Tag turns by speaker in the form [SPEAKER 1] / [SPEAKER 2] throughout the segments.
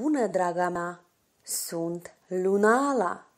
[SPEAKER 1] bună, draga mea! Sunt Lunala!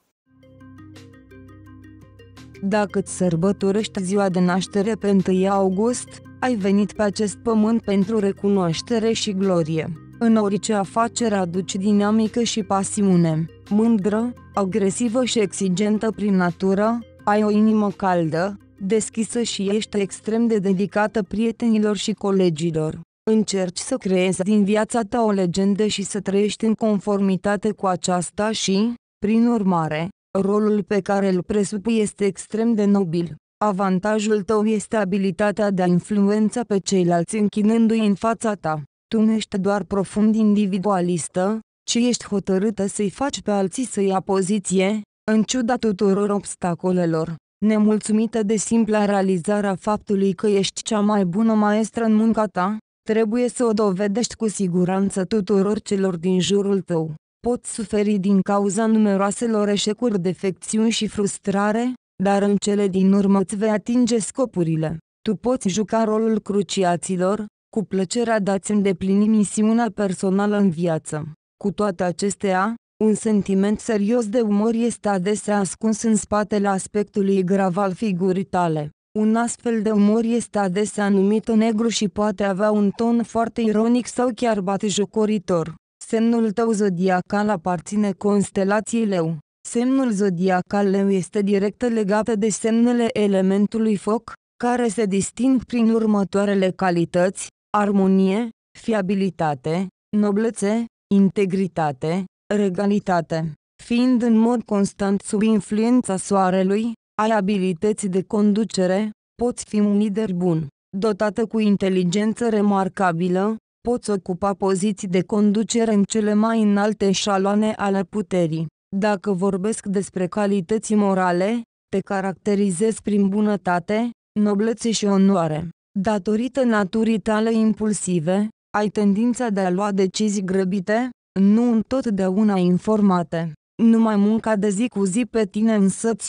[SPEAKER 1] Dacă îți sărbătorești ziua de naștere pe 1 august, ai venit pe acest pământ pentru recunoaștere și glorie. În orice afacere aduci dinamică și pasiune, mândră, agresivă și exigentă prin natură, ai o inimă caldă, deschisă și ești extrem de dedicată prietenilor și colegilor. Încerci să creezi din viața ta o legendă și să trăiești în conformitate cu aceasta și, prin urmare, rolul pe care îl presupui este extrem de nobil. Avantajul tău este abilitatea de a influența pe ceilalți închinându-i în fața ta. Tu nu ești doar profund individualistă, ci ești hotărâtă să-i faci pe alții să ia poziție, în ciuda tuturor obstacolelor. Nemulțumită de simpla realizarea faptului că ești cea mai bună maestră în munca ta, Trebuie să o dovedești cu siguranță tuturor celor din jurul tău. Poți suferi din cauza numeroaselor eșecuri, defecțiuni și frustrare, dar în cele din urmă îți vei atinge scopurile. Tu poți juca rolul cruciaților, cu plăcerea de a-ți îndeplini misiunea personală în viață. Cu toate acestea, un sentiment serios de umor este adesea ascuns în spatele aspectului grav al figurii tale. Un astfel de umor este adesea numit negru și poate avea un ton foarte ironic sau chiar batjocoritor. Semnul tău zodiacal aparține constelației leu. Semnul zodiacal leu este direct legat de semnele elementului foc, care se disting prin următoarele calități, armonie, fiabilitate, noblețe, integritate, regalitate. Fiind în mod constant sub influența soarelui, ai abilități de conducere, poți fi un lider bun. Dotată cu inteligență remarcabilă, poți ocupa poziții de conducere în cele mai înalte șaloane ale puterii. Dacă vorbesc despre calități morale, te caracterizezi prin bunătate, noblețe și onoare. Datorită naturii tale impulsive, ai tendința de a lua decizii grăbite, nu întotdeauna informate. Numai munca de zi cu zi pe tine însăți,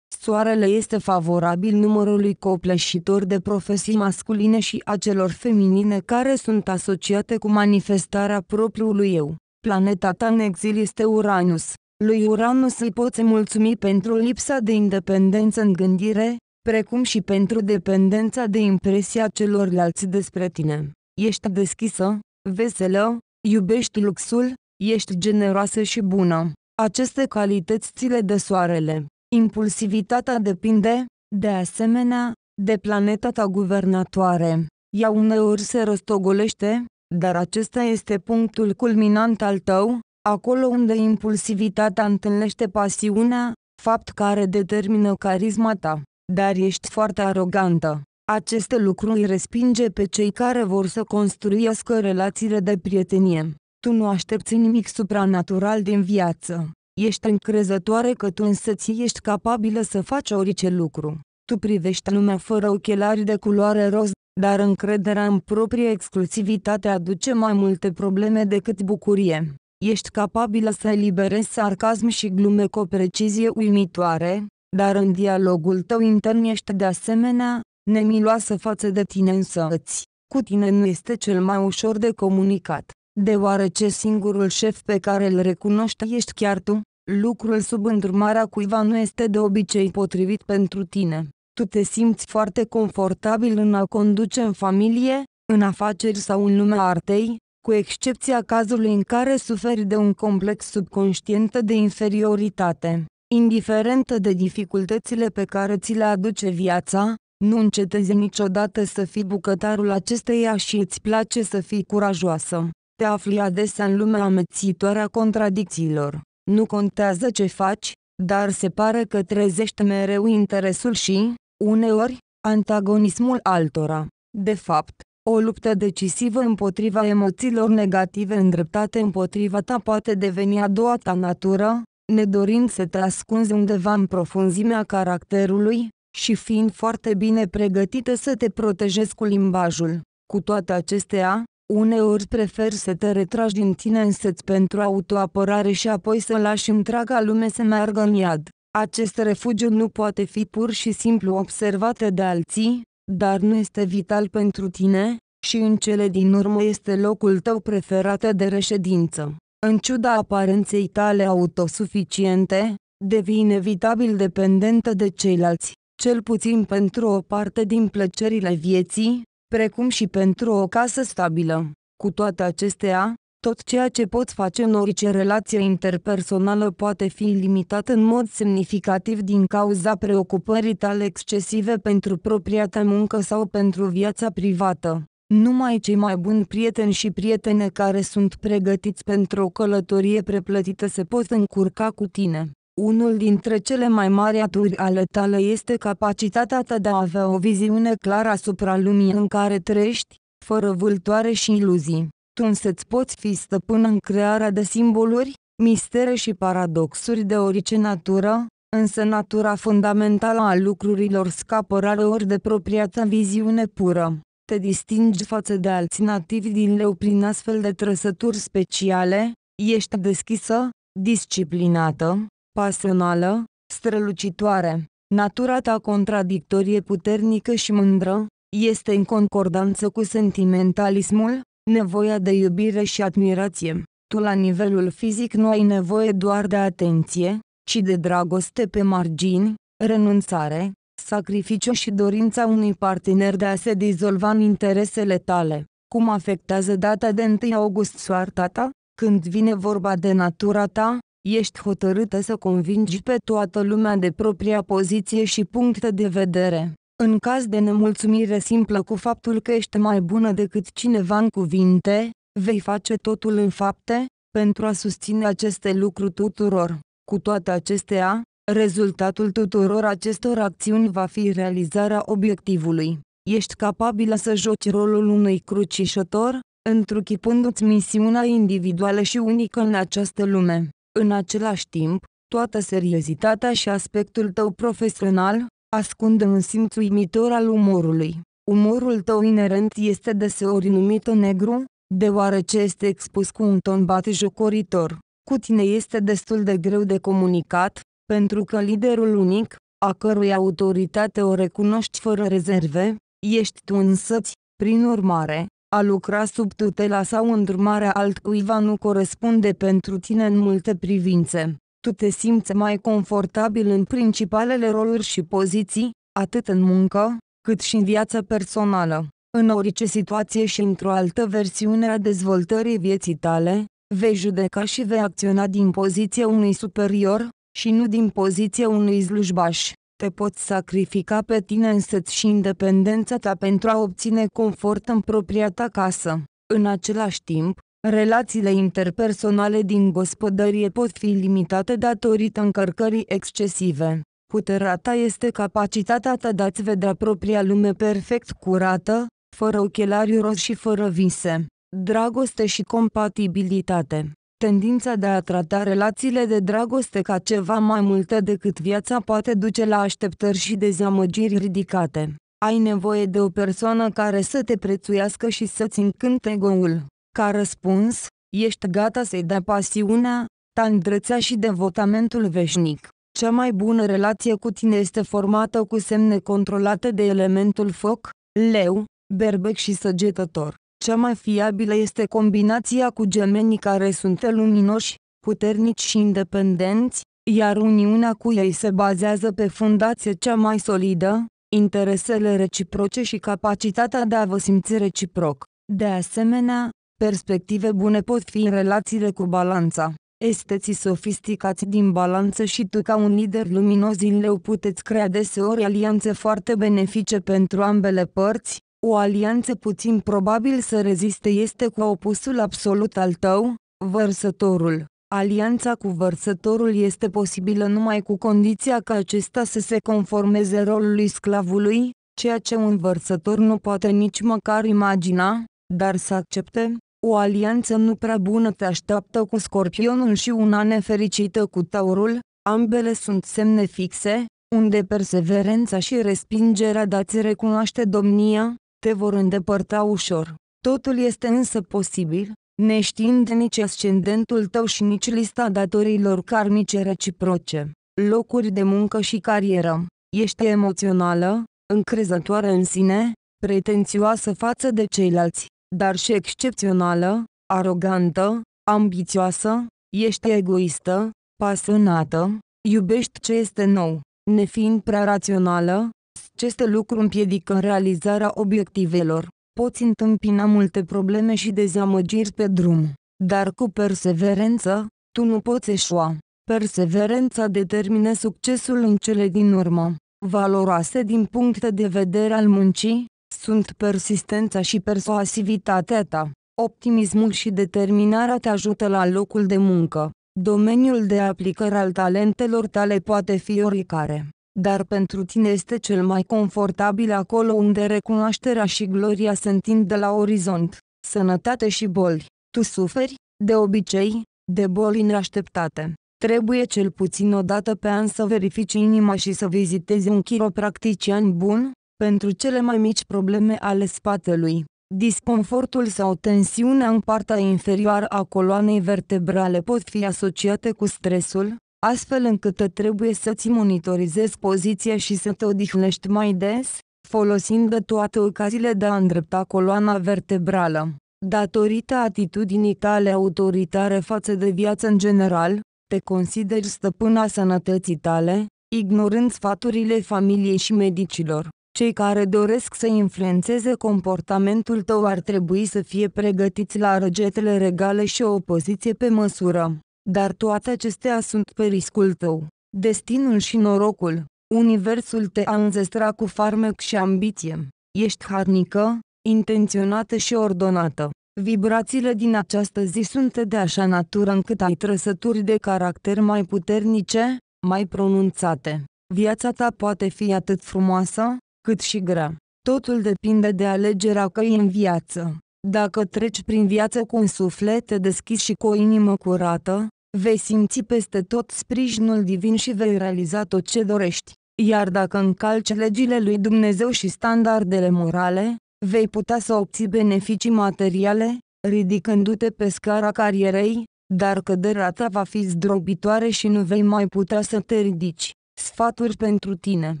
[SPEAKER 1] soarele este favorabil numărului copleșitor de profesii masculine și a celor feminine care sunt asociate cu manifestarea propriului eu. Planeta ta în exil este Uranus. Lui Uranus îi poți mulțumi pentru lipsa de independență în gândire, precum și pentru dependența de impresia celorlalți despre tine. Ești deschisă, veselă, iubești luxul, ești generoasă și bună. Aceste calități ți le dă soarele. Impulsivitatea depinde, de asemenea, de planeta ta guvernatoare. Ea uneori se rostogolește, dar acesta este punctul culminant al tău, acolo unde impulsivitatea întâlnește pasiunea, fapt care determină carisma ta. Dar ești foarte arogantă. Aceste lucruri îi respinge pe cei care vor să construiască relațiile de prietenie. Tu nu aștepți nimic supranatural din viață. Ești încrezătoare că tu însăți ești capabilă să faci orice lucru. Tu privești lumea fără ochelari de culoare roz, dar încrederea în proprie exclusivitate aduce mai multe probleme decât bucurie. Ești capabilă să eliberezi sarcasm și glume cu o precizie uimitoare, dar în dialogul tău intern ești de asemenea nemiloasă față de tine însăți. Cu tine nu este cel mai ușor de comunicat deoarece singurul șef pe care îl recunoști ești chiar tu, lucrul sub îndrumarea cuiva nu este de obicei potrivit pentru tine. Tu te simți foarte confortabil în a conduce în familie, în afaceri sau în lumea artei, cu excepția cazului în care suferi de un complex subconștient de inferioritate. Indiferent de dificultățile pe care ți le aduce viața, nu încetezi niciodată să fii bucătarul acesteia și îți place să fii curajoasă. Te afli adesea în lumea amețitoare a contradicțiilor. Nu contează ce faci, dar se pare că trezești mereu interesul și, uneori, antagonismul altora. De fapt, o luptă decisivă împotriva emoțiilor negative îndreptate împotriva ta poate deveni a doua ta natură, nedorind să te ascunzi undeva în profunzimea caracterului, și fiind foarte bine pregătită să te protejezi cu limbajul. Cu toate acestea, Uneori prefer să te retragi din tine însăți pentru autoapărare și apoi să lași întreaga lume să meargă în iad. Acest refugiu nu poate fi pur și simplu observat de alții, dar nu este vital pentru tine, și în cele din urmă este locul tău preferat de reședință. În ciuda aparenței tale autosuficiente, devii inevitabil dependentă de ceilalți, cel puțin pentru o parte din plăcerile vieții, precum și pentru o casă stabilă. Cu toate acestea, tot ceea ce poți face în orice relație interpersonală poate fi limitat în mod semnificativ din cauza preocupării tale excesive pentru propria ta muncă sau pentru viața privată. Numai cei mai buni prieteni și prietene care sunt pregătiți pentru o călătorie preplătită se pot încurca cu tine. Unul dintre cele mai mari aturi ale tale este capacitatea ta de a avea o viziune clară asupra lumii în care trăiești, fără vâltoare și iluzii. Tu însă-ți poți fi stăpân în crearea de simboluri, mistere și paradoxuri de orice natură, însă natura fundamentală a lucrurilor scapă rareori de propria ta viziune pură. Te distingi față de alți nativi din leu prin astfel de trăsături speciale, ești deschisă, disciplinată, pasională, strălucitoare. Natura ta contradictorie puternică și mândră, este în concordanță cu sentimentalismul, nevoia de iubire și admirație. Tu la nivelul fizic nu ai nevoie doar de atenție, ci de dragoste pe margini, renunțare, sacrificiu și dorința unui partener de a se dizolva în interesele tale. Cum afectează data de 1 august soarta ta? Când vine vorba de natura ta, ești hotărâtă să convingi pe toată lumea de propria poziție și punct de vedere. În caz de nemulțumire simplă cu faptul că ești mai bună decât cineva în cuvinte, vei face totul în fapte, pentru a susține aceste lucruri tuturor. Cu toate acestea, rezultatul tuturor acestor acțiuni va fi realizarea obiectivului. Ești capabilă să joci rolul unui crucișător, întruchipându-ți misiunea individuală și unică în această lume. În același timp, toată seriozitatea și aspectul tău profesional ascund un simț uimitor al umorului. Umorul tău inerent este deseori numit negru, deoarece este expus cu un ton batejocoritor. Cu tine este destul de greu de comunicat, pentru că liderul unic, a cărui autoritate o recunoști fără rezerve, ești tu însăți, prin urmare, a lucra sub tutela sau îndrumarea altcuiva nu corespunde pentru tine în multe privințe. Tu te simți mai confortabil în principalele roluri și poziții, atât în muncă, cât și în viața personală. În orice situație și într-o altă versiune a dezvoltării vieții tale, vei judeca și vei acționa din poziția unui superior, și nu din poziția unui slujbaș te poți sacrifica pe tine însăți și independența ta pentru a obține confort în propria ta casă. În același timp, relațiile interpersonale din gospodărie pot fi limitate datorită încărcării excesive. Puterea ta este capacitatea ta de a-ți vedea propria lume perfect curată, fără ochelari roși și fără vise. Dragoste și compatibilitate Tendința de a trata relațiile de dragoste ca ceva mai multă decât viața poate duce la așteptări și dezamăgiri ridicate. Ai nevoie de o persoană care să te prețuiască și să-ți încânte goul. Ca răspuns, ești gata să-i dea pasiunea, tandrățea și devotamentul veșnic. Cea mai bună relație cu tine este formată cu semne controlate de elementul foc, leu, berbec și săgetător. Cea mai fiabilă este combinația cu gemenii care sunt luminoși, puternici și independenți, iar uniunea cu ei se bazează pe fundație cea mai solidă, interesele reciproce și capacitatea de a vă simți reciproc. De asemenea, perspective bune pot fi în relațiile cu balanța. Esteții sofisticați din balanță și tu ca un lider luminos din leu puteți crea deseori alianțe foarte benefice pentru ambele părți, o alianță puțin probabil să reziste este cu opusul absolut al tău, vărsătorul. Alianța cu vărsătorul este posibilă numai cu condiția ca acesta să se conformeze rolului sclavului, ceea ce un vărsător nu poate nici măcar imagina, dar să accepte. O alianță nu prea bună te așteaptă cu scorpionul și una nefericită cu taurul, ambele sunt semne fixe, unde perseverența și respingerea dați recunoaște domnia, te vor îndepărta ușor. Totul este însă posibil, neștiind nici ascendentul tău și nici lista datorilor karmice reciproce, locuri de muncă și carieră. Ești emoțională, încrezătoare în sine, pretențioasă față de ceilalți, dar și excepțională, arogantă, ambițioasă, ești egoistă, pasionată, iubești ce este nou, nefiind prea rațională, aceste lucruri împiedică realizarea obiectivelor. Poți întâmpina multe probleme și dezamăgiri pe drum, dar cu perseverență, tu nu poți eșua. Perseverența determină succesul în cele din urmă. Valoroase din punct de vedere al muncii, sunt persistența și persoasivitatea ta. Optimismul și determinarea te ajută la locul de muncă. Domeniul de aplicare al talentelor tale poate fi oricare dar pentru tine este cel mai confortabil acolo unde recunoașterea și gloria se întind de la orizont, sănătate și boli. Tu suferi, de obicei, de boli neașteptate. Trebuie cel puțin o dată pe an să verifici inima și să vizitezi un chiropractician bun, pentru cele mai mici probleme ale spatelui. Disconfortul sau tensiunea în partea inferioară a coloanei vertebrale pot fi asociate cu stresul, astfel încât trebuie să-ți monitorizezi poziția și să te odihnești mai des, folosind de toate ocaziile de a îndrepta coloana vertebrală. Datorită atitudinii tale autoritare față de viață în general, te consideri stăpâna sănătății tale, ignorând sfaturile familiei și medicilor. Cei care doresc să influențeze comportamentul tău ar trebui să fie pregătiți la răgetele regale și o opoziție pe măsură dar toate acestea sunt pe riscul tău. Destinul și norocul, universul te înzestrat cu farmec și ambiție. Ești harnică, intenționată și ordonată. Vibrațiile din această zi sunt de așa natură încât ai trăsături de caracter mai puternice, mai pronunțate. Viața ta poate fi atât frumoasă, cât și grea. Totul depinde de alegerea căi în viață. Dacă treci prin viață cu un suflet deschis și cu o inimă curată, Vei simți peste tot sprijinul divin și vei realiza tot ce dorești. Iar dacă încalci legile lui Dumnezeu și standardele morale, vei putea să obții beneficii materiale, ridicându-te pe scara carierei, dar căderea ta va fi zdrobitoare și nu vei mai putea să te ridici. Sfaturi pentru tine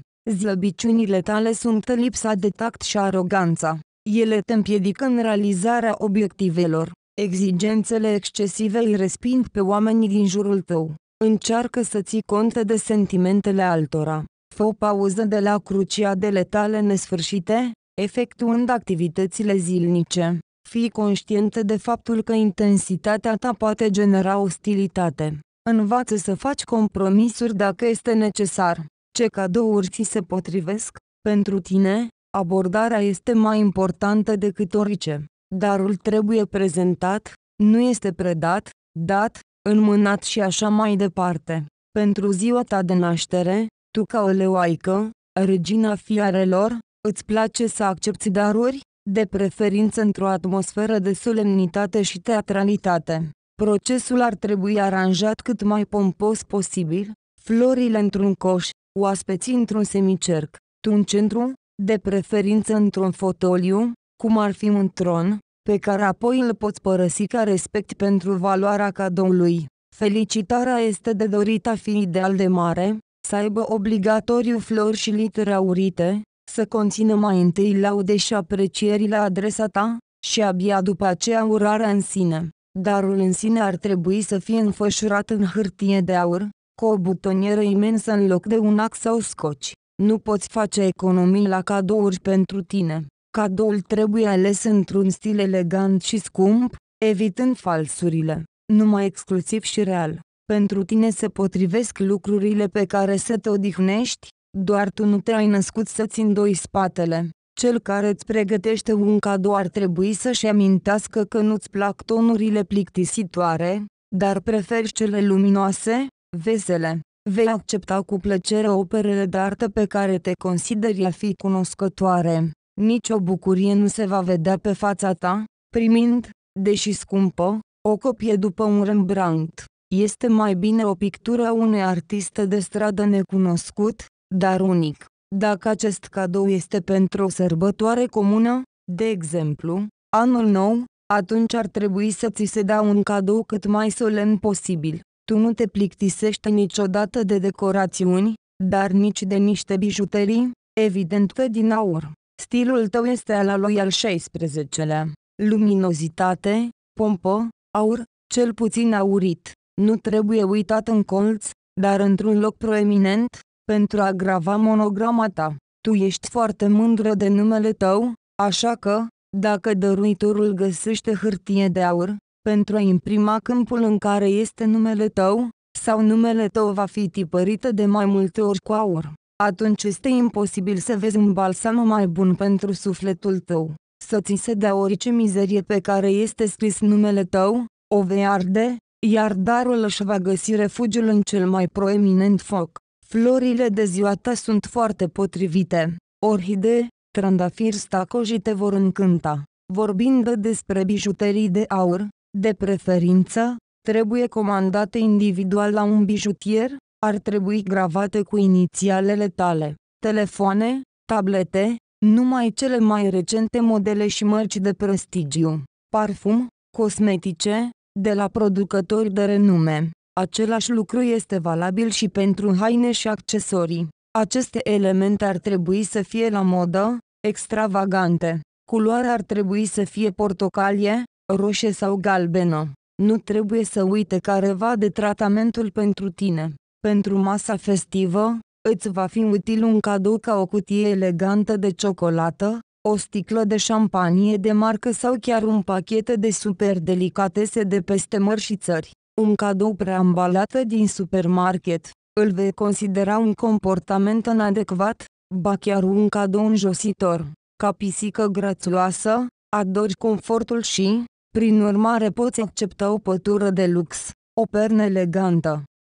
[SPEAKER 1] Zlăbiciunile tale sunt lipsa de tact și aroganța. Ele te împiedică în realizarea obiectivelor. Exigențele excesive îi resping pe oamenii din jurul tău. Încearcă să ții cont de sentimentele altora. Fă o pauză de la cruciadele tale nesfârșite, efectuând activitățile zilnice. Fii conștient de faptul că intensitatea ta poate genera ostilitate. Învață să faci compromisuri dacă este necesar. Ce cadouri ți se potrivesc? Pentru tine, abordarea este mai importantă decât orice darul trebuie prezentat, nu este predat, dat, înmânat și așa mai departe. Pentru ziua ta de naștere, tu ca o leoaică, regina fiarelor, îți place să accepti daruri, de preferință într-o atmosferă de solemnitate și teatralitate. Procesul ar trebui aranjat cât mai pompos posibil, florile într-un coș, oaspeții într-un semicerc, tu în centru, de preferință într-un fotoliu, cum ar fi un tron, pe care apoi îl poți părăsi ca respect pentru valoarea cadoului. Felicitarea este de dorit a fi ideal de mare, să aibă obligatoriu flori și litere aurite, să conțină mai întâi laude și aprecieri la adresa ta, și abia după aceea urarea în sine. Darul în sine ar trebui să fie înfășurat în hârtie de aur, cu o butonieră imensă în loc de un ax sau scoci. Nu poți face economii la cadouri pentru tine. Cadoul trebuie ales într-un stil elegant și scump, evitând falsurile, numai exclusiv și real. Pentru tine se potrivesc lucrurile pe care să te odihnești, doar tu nu te-ai născut să-ți îndoi spatele. Cel care îți pregătește un cadou ar trebui să-și amintească că nu-ți plac tonurile plictisitoare, dar preferi cele luminoase, vesele. Vei accepta cu plăcere operele de artă pe care te consideri a fi cunoscătoare nicio bucurie nu se va vedea pe fața ta, primind, deși scumpă, o copie după un Rembrandt. Este mai bine o pictură a unui artist de stradă necunoscut, dar unic. Dacă acest cadou este pentru o sărbătoare comună, de exemplu, anul nou, atunci ar trebui să ți se dea un cadou cât mai solemn posibil. Tu nu te plictisești niciodată de decorațiuni, dar nici de niște bijuterii, evident pe din aur. Stilul tău este al lui al 16-lea. Luminozitate, pompă, aur, cel puțin aurit. Nu trebuie uitat în colț, dar într-un loc proeminent, pentru a grava monograma ta. Tu ești foarte mândră de numele tău, așa că, dacă dăruitorul găsește hârtie de aur, pentru a imprima câmpul în care este numele tău, sau numele tău va fi tipărită de mai multe ori cu aur atunci este imposibil să vezi un balsam mai bun pentru sufletul tău. Să ți se dea orice mizerie pe care este scris numele tău, o vei arde, iar darul își va găsi refugiul în cel mai proeminent foc. Florile de ziua ta sunt foarte potrivite. Orhide, trandafiri stacoji te vor încânta. Vorbind despre bijuterii de aur, de preferință, trebuie comandate individual la un bijutier, ar trebui gravate cu inițialele tale. Telefoane, tablete, numai cele mai recente modele și mărci de prestigiu. Parfum, cosmetice, de la producători de renume. Același lucru este valabil și pentru haine și accesorii. Aceste elemente ar trebui să fie la modă, extravagante. Culoarea ar trebui să fie portocalie, roșie sau galbenă. Nu trebuie să uite careva de tratamentul pentru tine. Pentru masa festivă, îți va fi util un cadou ca o cutie elegantă de ciocolată, o sticlă de șampanie de marcă sau chiar un pachet de super delicatese de peste mări și țări. Un cadou preambalat din supermarket, îl vei considera un comportament inadecvat, ba chiar un cadou înjositor. Ca pisică grațuloasă, adori confortul și, prin urmare poți accepta o pătură de lux, o pernă elegantă,